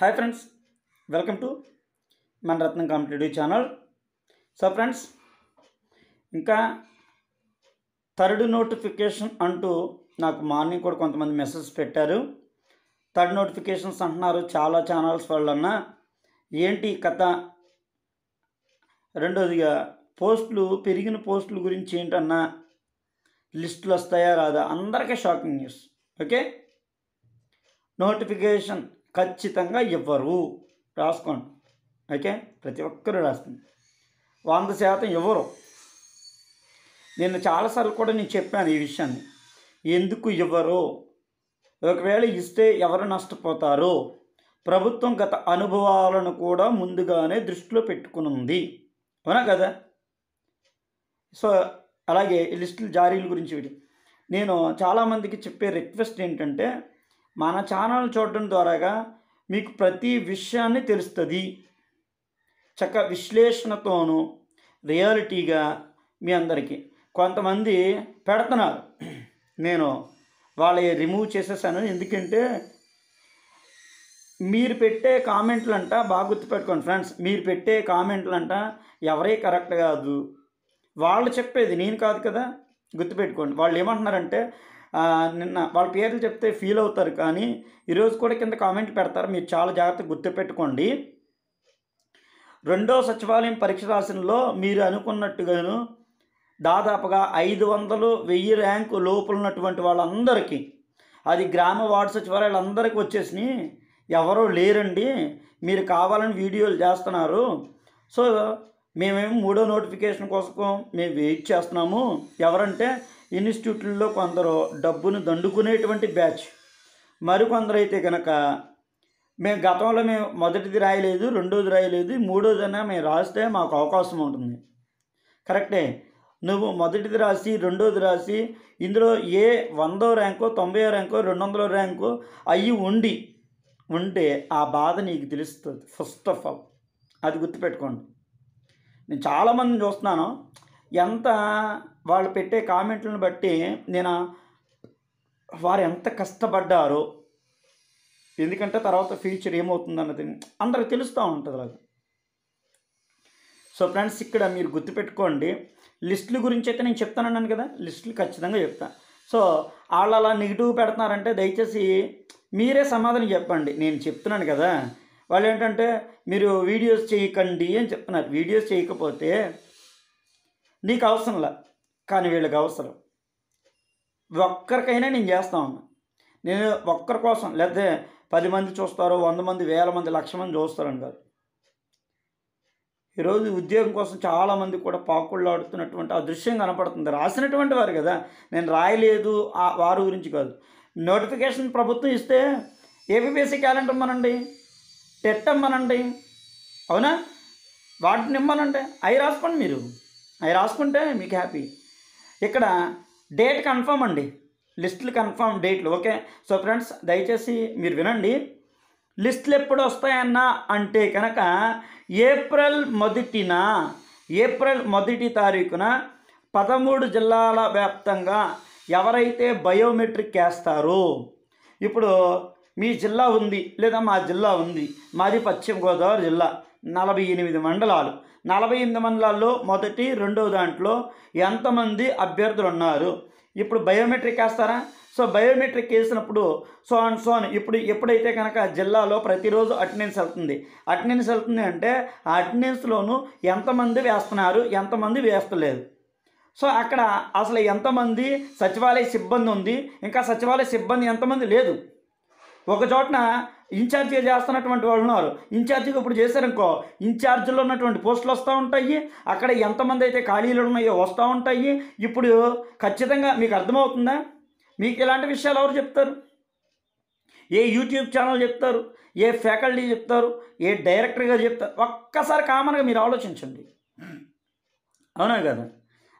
hi friends welcome to మన Ratnam competitive channel so friends ఇంకా third notification అంటూ నాకు మార్నింగ్ కూడా కొంతమంది మెసేజ్ పెట్టారు థర్డ్ నోటిఫికేషన్స్ అంటున్నారు చాలా ఛానల్స్ వాళ్ళన్నా ఏంటి కథ రెండోదిగా పోస్టులు పెరిగిన పోస్టుల గురించి ఏంటన్నా లిస్టులు వస్తాయా రాదా అందరికీ షాకింగ్ న్యూస్ ఓకే నోటిఫికేషన్ ఖచ్చితంగా ఇవ్వరు రాసుకోండి ఓకే ప్రతి ఒక్కరూ రాసుకోండి వంద శాతం ఇవ్వరు నేను చాలాసార్లు కూడా నేను చెప్పాను ఈ విషయాన్ని ఎందుకు ఇవ్వరు ఒకవేళ ఇస్తే ఎవరు నష్టపోతారు ప్రభుత్వం గత అనుభవాలను కూడా ముందుగానే దృష్టిలో పెట్టుకునుంది అవునా కదా సో అలాగే లిస్టుల జారీల గురించి నేను చాలామందికి చెప్పే రిక్వెస్ట్ ఏంటంటే మన ఛానల్ చూడడం ద్వారాగా మీకు ప్రతి విషయాన్ని తెలుస్తుంది చక్క విశ్లేషణతోనూ రియాలిటీగా మీ అందరికీ కొంతమంది పెడుతున్నారు నేను వాళ్ళని రిమూవ్ చేసేసాను ఎందుకంటే మీరు పెట్టే కామెంట్లంట బాగా గుర్తుపెట్టుకోండి ఫ్రెండ్స్ మీరు పెట్టే కామెంట్లంట ఎవరే కరెక్ట్ కాదు వాళ్ళు చెప్పేది నేను కాదు కదా గుర్తుపెట్టుకోండి వాళ్ళు ఏమంటున్నారంటే నిన్న వాళ్ళ పేర్లు చెప్తే ఫీల్ అవుతారు కానీ ఈరోజు కూడా కింద కామెంట్ పెడతారు మీరు చాలా జాగ్రత్తగా గుర్తుపెట్టుకోండి రెండో సచివాలయం పరీక్ష రాసినలో మీరు అనుకున్నట్టుగాను దాదాపుగా ఐదు వందలు వెయ్యి ర్యాంకు లోపల ఉన్నటువంటి వాళ్ళందరికీ అది గ్రామ వార్డు సచివాలయాలు అందరికీ వచ్చేసి ఎవరో లేరండి మీరు కావాలని వీడియోలు చేస్తున్నారు సో మేమేమి మూడో నోటిఫికేషన్ కోసం మేము వెయిట్ చేస్తున్నాము ఎవరంటే ఇన్స్టిట్యూట్లలో కొందరు డబ్బును దండుకునేటువంటి బ్యాచ్ మరికొందరు అయితే కనుక మేము గతంలో మేము మొదటిది రాయలేదు రెండోది రాయలేదు అయినా మేము రాస్తే మాకు అవకాశం ఉంటుంది కరెక్టే నువ్వు మొదటిది రాసి రెండోది రాసి ఇందులో ఏ వందో ర్యాంకో తొంభై ర్యాంకో రెండు వందల ర్యాంకో అయ్యి ఉండి ఉంటే ఆ బాధ నీకు తెలుస్తుంది ఫస్ట్ ఆఫ్ ఆల్ అది గుర్తుపెట్టుకోండి నేను చాలామందిని చూస్తున్నాను ఎంత వాళ్ళు పెట్టే కామెంట్లను బట్టి నేను వారు ఎంత కష్టపడ్డారో ఎందుకంటే తర్వాత ఫ్యూచర్ ఏమవుతుంది అన్నది అందరికి తెలుస్తూ ఉంటుంది అలాగా సో ఫ్రెండ్స్ ఇక్కడ మీరు గుర్తుపెట్టుకోండి లిస్టుల గురించి అయితే నేను చెప్తానన్నాను కదా లిస్టులు ఖచ్చితంగా చెప్తాను సో వాళ్ళు అలా నెగిటివ్ పెడుతున్నారంటే దయచేసి మీరే సమాధానం చెప్పండి నేను చెప్తున్నాను కదా వాళ్ళు ఏంటంటే మీరు వీడియోస్ చేయకండి అని చెప్తున్నారు వీడియోస్ చేయకపోతే నీకు అవసరంలా కానీ వీళ్ళకి అవసరం ఒక్కరికైనా నేను చేస్తా ఉన్నా నేను ఒక్కరి కోసం లేదా పది మంది చూస్తారు వంద మంది వేల మంది లక్ష మంది చూస్తారని కాదు ఈరోజు ఉద్యోగం కోసం చాలామంది కూడా పాకుళ్ళు ఆడుతున్నటువంటి ఆ దృశ్యం కనపడుతుంది రాసినటువంటి వారు కదా నేను రాయలేదు ఆ వారి గురించి కాదు నోటిఫికేషన్ ప్రభుత్వం ఇస్తే ఏపీపీఎస్సీ క్యాలెండర్ మనండి టెట్ ఇమ్మనండి అవునా వాటిని ఇమ్మనండి అవి రాసుకోండి మీరు అవి రాసుకుంటే మీకు హ్యాపీ ఇక్కడ డేట్ కన్ఫర్మ్ అండి లిస్టులు కన్ఫర్మ్ డేట్లు ఓకే సో ఫ్రెండ్స్ దయచేసి మీరు వినండి లిస్టులు ఎప్పుడు వస్తాయన్నా అంటే కనుక ఏప్రిల్ మొదటిన ఏప్రిల్ మొదటి తారీఖున పదమూడు జిల్లాల వ్యాప్తంగా ఎవరైతే బయోమెట్రిక్ వేస్తారో ఇప్పుడు మీ జిల్లా ఉంది లేదా మా జిల్లా ఉంది మాది పశ్చిమ గోదావరి జిల్లా నలభై ఎనిమిది మండలాలు నలభై ఎనిమిది మండలాల్లో మొదటి రెండో దాంట్లో ఎంతమంది అభ్యర్థులు ఉన్నారు ఇప్పుడు బయోమెట్రిక్ వేస్తారా సో బయోమెట్రిక్ వేసినప్పుడు సో అండ్ సోన్ ఇప్పుడు ఎప్పుడైతే కనుక జిల్లాలో ప్రతిరోజు అటెండెన్స్ వెళ్తుంది అటెండెన్స్ వెళ్తుంది అంటే ఆ అటెండెన్స్లోను ఎంతమంది వేస్తున్నారు ఎంతమంది వేస్తలేదు సో అక్కడ అసలు ఎంతమంది సచివాలయ సిబ్బంది ఉంది ఇంకా సచివాలయ సిబ్బంది ఎంతమంది లేదు ఒక చోటన ఇన్ఛార్జిగా చేస్తున్నటువంటి వాళ్ళు ఉన్నారు ఇన్ఛార్జిగా ఇప్పుడు చేశారనుకో ఇన్ఛార్జీలో ఉన్నటువంటి పోస్టులు వస్తూ ఉంటాయి అక్కడ ఎంతమంది అయితే ఖాళీలు ఉన్నాయో వస్తూ ఉంటాయి ఇప్పుడు ఖచ్చితంగా మీకు అర్థమవుతుందా మీకు ఇలాంటి విషయాలు ఎవరు చెప్తారు ఏ యూట్యూబ్ ఛానల్ చెప్తారు ఏ ఫ్యాకల్టీ చెప్తారు ఏ డైరెక్టర్ గారు చెప్తారు ఒక్కసారి కామన్గా మీరు ఆలోచించండి అవునా కదా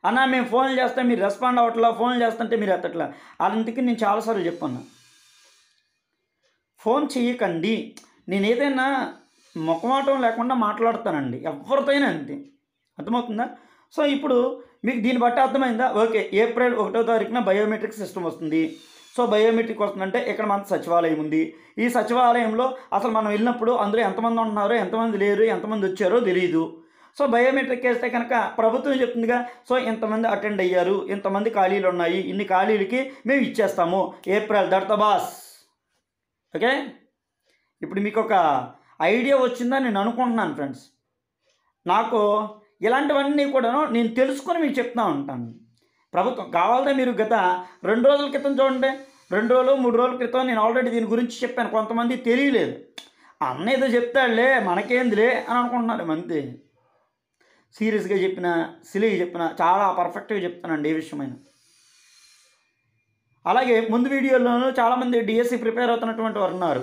అన్న మేము ఫోన్లు చేస్తే మీరు రెస్పాండ్ అవ్వట్లా ఫోన్లు చేస్తుంటే మీరు ఎత్తట్లా అందుకే నేను చాలాసార్లు చెప్పాను ఫోన్ చేయకండి నేను ఏదైనా ముఖమాటం లేకుండా మాట్లాడతానండి ఎవరితోనే అంతే అర్థమవుతుందా సో ఇప్పుడు మీకు దీన్ని బట్టి అర్థమైందా ఓకే ఏప్రిల్ ఒకటో తారీఖున బయోమెట్రిక్ సిస్టమ్ వస్తుంది సో బయోమెట్రిక్ వస్తుందంటే ఇక్కడ మన సచివాలయం ఉంది ఈ సచివాలయంలో అసలు మనం వెళ్ళినప్పుడు అందులో ఎంతమంది ఉంటున్నారో ఎంతమంది లేరు ఎంతమంది వచ్చారో తెలియదు సో బయోమెట్రిక్ వేస్తే కనుక ప్రభుత్వం చెప్తుందిగా సో ఇంతమంది అటెండ్ అయ్యారు ఇంతమంది ఖాళీలు ఉన్నాయి ఇన్ని ఖాళీలకి మేము ఇచ్చేస్తాము ఏప్రిల్ దర్తబాస్ ఓకే ఇప్పుడు మీకు ఒక ఐడియా వచ్చిందని నేను అనుకుంటున్నాను ఫ్రెండ్స్ నాకు ఇలాంటివన్నీ కూడాను నేను తెలుసుకొని మీకు చెప్తా ఉంటాను ప్రభుత్వం కావాలంటే మీరు గత రెండు రోజుల క్రితం చూడండి రెండు రోజులు మూడు రోజుల క్రితం నేను ఆల్రెడీ దీని గురించి చెప్పాను కొంతమంది తెలియలేదు అన్న ఏదో చెప్తాడులే మనకేందిలే అని అనుకుంటున్నారు మంది సీరియస్గా చెప్పిన సిలీగా చెప్పిన చాలా పర్ఫెక్ట్గా చెప్తానండి ఏ విషయమైనా అలాగే ముందు వీడియోలోనూ చాలామంది డిఎస్సి ప్రిపేర్ అవుతున్నటువంటి వారు ఉన్నారు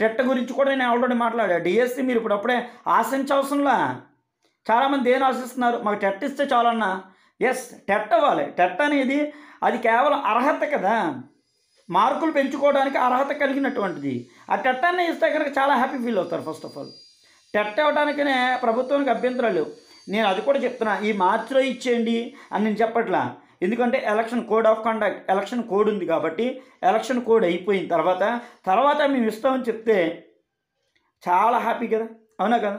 టెట్ గురించి కూడా నేను ఆల్రెడీ మాట్లాడా డిఎస్సి మీరు ఇప్పుడు అప్పుడే ఆశించవసరంలా చాలామంది ఏం ఆశిస్తున్నారు మాకు టెట్ ఇస్తే చాలన్నా ఎస్ టెట్ అవ్వాలి టెట్ అనేది అది కేవలం అర్హత కదా మార్కులు పెంచుకోవడానికి అర్హత కలిగినటువంటిది ఆ టెట్ అన్నీ ఇస్తే కనుక చాలా హ్యాపీ ఫీల్ అవుతారు ఫస్ట్ ఆఫ్ ఆల్ టెట్ అవ్వడానికనే ప్రభుత్వానికి అభ్యంతరాలు నేను అది కూడా చెప్తున్నా ఈ మార్చిలో ఇచ్చేయండి అని నేను చెప్పట్లా ఎందుకంటే election code of conduct election code ఉంది కాబట్టి ఎలక్షన్ కోడ్ అయిపోయిన తర్వాత తర్వాత మేము ఇస్తామని చెప్తే చాలా హ్యాపీ కదా అవునా కదా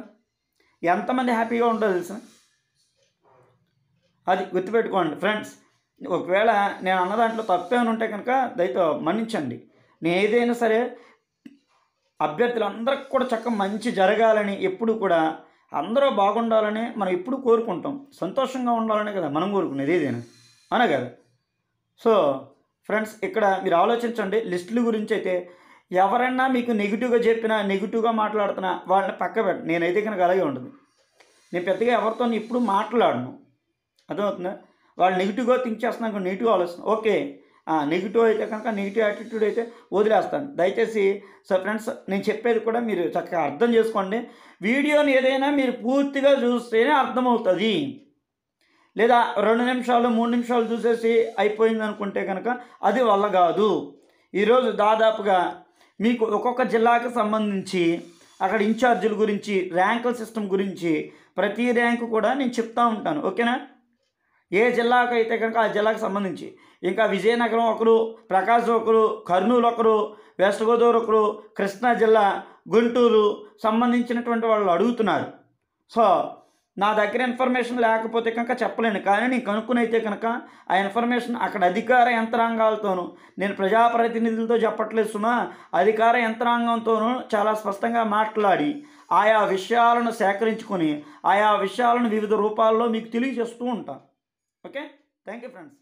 ఎంతమంది హ్యాపీగా ఉంటుందో తెలుసా అది గుర్తుపెట్టుకోండి ఫ్రెండ్స్ ఒకవేళ నేను అన్న దాంట్లో తప్పేమని ఉంటే కనుక దయతో మన్నించండి నేను ఏదైనా సరే అభ్యర్థులందరికి కూడా చక్క మంచి జరగాలని ఎప్పుడు కూడా అందరూ బాగుండాలని మనం ఎప్పుడు కోరుకుంటాం సంతోషంగా ఉండాలనే కదా మనం కోరుకునేది ఏదైనా అవునా సో ఫ్రెండ్స్ ఇక్కడ మీరు ఆలోచించండి లిస్టుల గురించి అయితే ఎవరన్నా మీకు నెగిటివ్గా చెప్పినా నెగిటివ్గా మాట్లాడుతున్నా వాళ్ళని పక్క పెట్ట నేనైతే కనుక అలాగే ఉండదు నేను పెద్దగా ఎవరితో ఇప్పుడు మాట్లాడను అర్థమవుతుందా వాళ్ళు నెగిటివ్గా థింక్ చేస్తున్నాను నెగిటివ్ ఆలోచన ఓకే నెగిటివ్ అయితే కనుక నెగిటివ్ యాటిట్యూడ్ అయితే వదిలేస్తాను దయచేసి సో ఫ్రెండ్స్ నేను చెప్పేది కూడా మీరు చక్కగా అర్థం చేసుకోండి వీడియోని ఏదైనా మీరు పూర్తిగా చూస్తేనే అర్థమవుతుంది లేదా రెండు నిమిషాలు మూడు నిమిషాలు చూసేసి అయిపోయింది అనుకుంటే కనుక అది వల్ల కాదు ఈరోజు దాదాపుగా మీకు ఒక్కొక్క జిల్లాకు సంబంధించి అక్కడ ఇన్ఛార్జీల గురించి ర్యాంకుల సిస్టమ్ గురించి ప్రతి ర్యాంకు కూడా నేను చెప్తా ఉంటాను ఓకేనా ఏ జిల్లాకు అయితే కనుక ఆ జిల్లాకు సంబంధించి ఇంకా విజయనగరం ఒకరు ప్రకాశం ఒకరు కర్నూలు ఒకరు వెస్ట్ గోదావరి ఒకరు కృష్ణా జిల్లా గుంటూరు సంబంధించినటువంటి వాళ్ళు అడుగుతున్నారు సో నా దగ్గర ఇన్ఫర్మేషన్ లేకపోతే కనుక చెప్పలేను కానీ నేను కనుక్కునైతే కనుక ఆ ఇన్ఫర్మేషన్ అక్కడ అధికార యంత్రాంగాలతోనూ నేను ప్రజాప్రతినిధులతో చెప్పట్లేదు సుమా అధికార యంత్రాంగంతోనూ చాలా స్పష్టంగా మాట్లాడి ఆయా విషయాలను సేకరించుకొని ఆయా విషయాలను వివిధ రూపాల్లో మీకు తెలియజేస్తూ ఉంటాను ఓకే థ్యాంక్ యూ ఫ్రెండ్స్